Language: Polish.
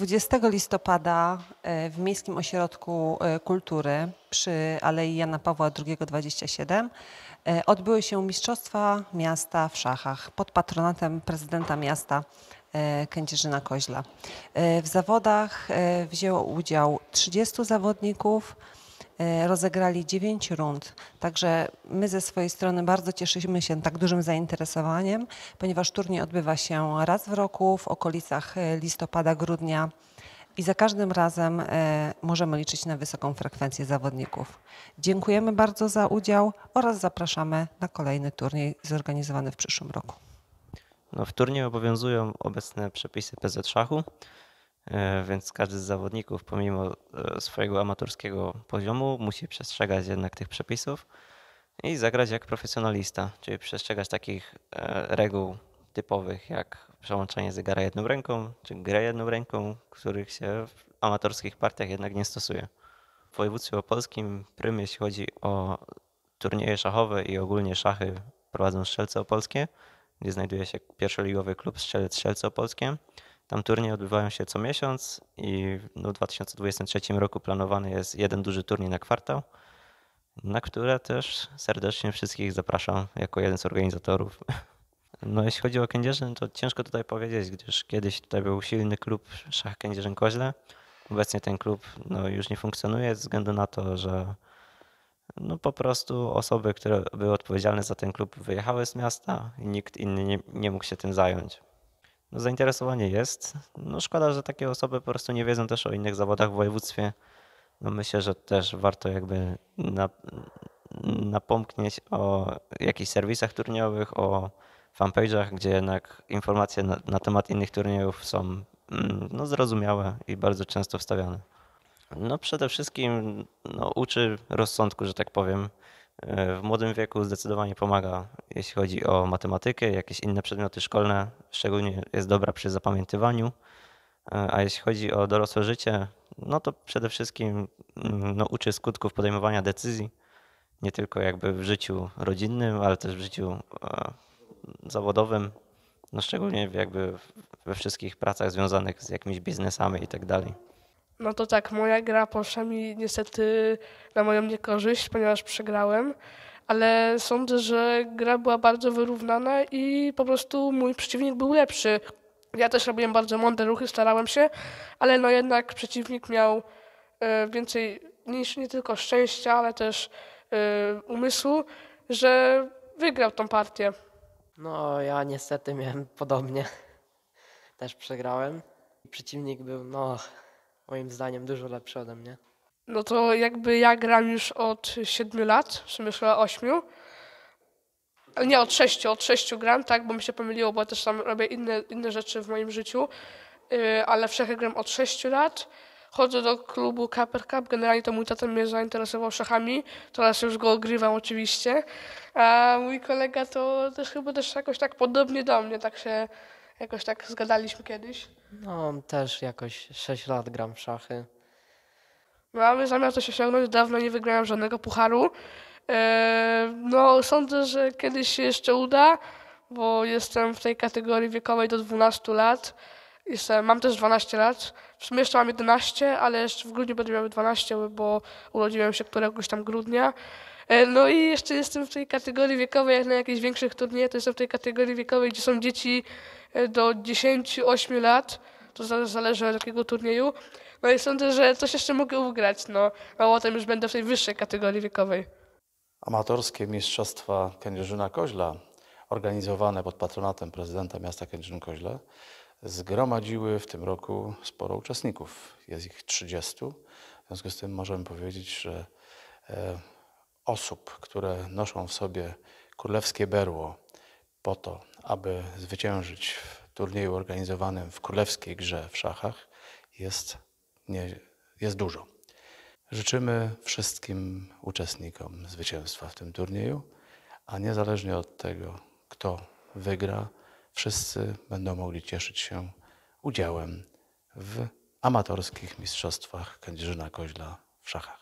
20 listopada e, w Miejskim Ośrodku e, Kultury przy Alei Jana Pawła II 27 e, odbyły się Mistrzostwa Miasta w Szachach pod patronatem prezydenta miasta Kędzierzyna Koźla. W zawodach wzięło udział 30 zawodników. E, rozegrali 9 rund. Także my ze swojej strony bardzo cieszymy się tak dużym zainteresowaniem, ponieważ turniej odbywa się raz w roku w okolicach e, listopada, grudnia i za każdym razem e, możemy liczyć na wysoką frekwencję zawodników. Dziękujemy bardzo za udział oraz zapraszamy na kolejny turniej zorganizowany w przyszłym roku. No, w turnieju obowiązują obecne przepisy PZ Szachu. E, więc każdy z zawodników, pomimo e, swojego amatorskiego poziomu, musi przestrzegać jednak tych przepisów i zagrać jak profesjonalista, czyli przestrzegać takich e, reguł typowych jak przełączanie zegara jedną ręką, czy grę jedną ręką, których się w amatorskich partiach jednak nie stosuje. W województwie opolskim prym, jeśli chodzi o turnieje szachowe i ogólnie szachy prowadzą Strzelce Opolskie, gdzie znajduje się pierwszoligowy klub Strzelec Strzelce Opolskie. Tam turnieje odbywają się co miesiąc i w 2023 no, roku planowany jest jeden duży turniej na kwartał, na które też serdecznie wszystkich zapraszam jako jeden z organizatorów. No jeśli chodzi o Kędzierzyn, to ciężko tutaj powiedzieć, gdyż kiedyś tutaj był silny klub Szach Kędzierzyn-Koźle. Obecnie ten klub no, już nie funkcjonuje ze względu na to, że no, po prostu osoby, które były odpowiedzialne za ten klub wyjechały z miasta i nikt inny nie, nie mógł się tym zająć zainteresowanie jest. No szkoda, że takie osoby po prostu nie wiedzą też o innych zawodach w województwie. No myślę, że też warto jakby napomknieć o jakichś serwisach turniejowych, o fanpage'ach, gdzie jednak informacje na, na, temat innych turniejów są mm, no, zrozumiałe i bardzo często wstawiane. No przede wszystkim no, uczy rozsądku, że tak powiem. E, w młodym wieku zdecydowanie pomaga, jeśli chodzi o matematykę, jakieś inne przedmioty szkolne, szczególnie jest dobra przy zapamiętywaniu. E, a jeśli chodzi o dorosłe życie, no to przede wszystkim mm, no, uczy skutków podejmowania decyzji, nie tylko jakby w życiu rodzinnym, ale też w życiu e, zawodowym, no szczególnie jakby we wszystkich pracach związanych z jakimiś biznesami i tak dalej. No to tak, moja gra poszła mi niestety na moją niekorzyść, ponieważ przegrałem, ale sądzę, że gra była bardzo wyrównana i po prostu mój przeciwnik był lepszy. Ja też robiłem bardzo mądre ruchy, starałem się, ale no jednak przeciwnik miał e, więcej niż nie tylko szczęścia, ale też e, umysłu, że wygrał tą partię. No ja niestety miałem podobnie. Też przegrałem. Przeciwnik był, no, moim zdaniem dużo lepszy ode mnie. No to jakby ja gram już od 7 lat, czy myślę 8. Nie, od 6, od 6 gram, tak, bo mi się pomyliło, bo ja też tam robię inne, inne rzeczy w moim życiu. Yy, ale w gram od 6 lat. Chodzę do klubu Kaper Cup, generalnie to mój tata mnie zainteresował szachami, teraz już go ogrywam oczywiście. A mój kolega to też chyba też jakoś tak podobnie do mnie, tak się Jakoś tak zgadaliśmy kiedyś. No, też jakoś 6 lat gram w szachy. Mamy no, zamiar coś osiągnąć. Dawno nie wygrałem żadnego pucharu. E, no, sądzę, że kiedyś się jeszcze uda, bo jestem w tej kategorii wiekowej do 12 lat. Jestem, mam też 12 lat. W sumie jeszcze mam 11, ale jeszcze w grudniu będę miał 12, bo urodziłem się któregoś tam grudnia. E, no i jeszcze jestem w tej kategorii wiekowej, jak na jakichś większych turniejach, to jestem w tej kategorii wiekowej, gdzie są dzieci e, do 10-8 lat, to zależy od jakiego turnieju. No i sądzę, że coś jeszcze mogę ugrać, no. o tym już będę w tej wyższej kategorii wiekowej. Amatorskie Mistrzostwa Kędzierzyna-Koźla, organizowane pod patronatem prezydenta miasta Kędzierzyn-Koźle, zgromadziły w tym roku sporo uczestników. Jest ich 30. W związku z tym możemy powiedzieć, że e, osób, które noszą w sobie królewskie berło po to, aby zwyciężyć w turnieju organizowanym w królewskiej grze w szachach, jest, nie, jest dużo. Życzymy wszystkim uczestnikom zwycięstwa w tym turnieju, a niezależnie od tego, kto wygra, wszyscy będą mogli cieszyć się udziałem w amatorskich mistrzostwach Kędzierzyna Koźla w szachach.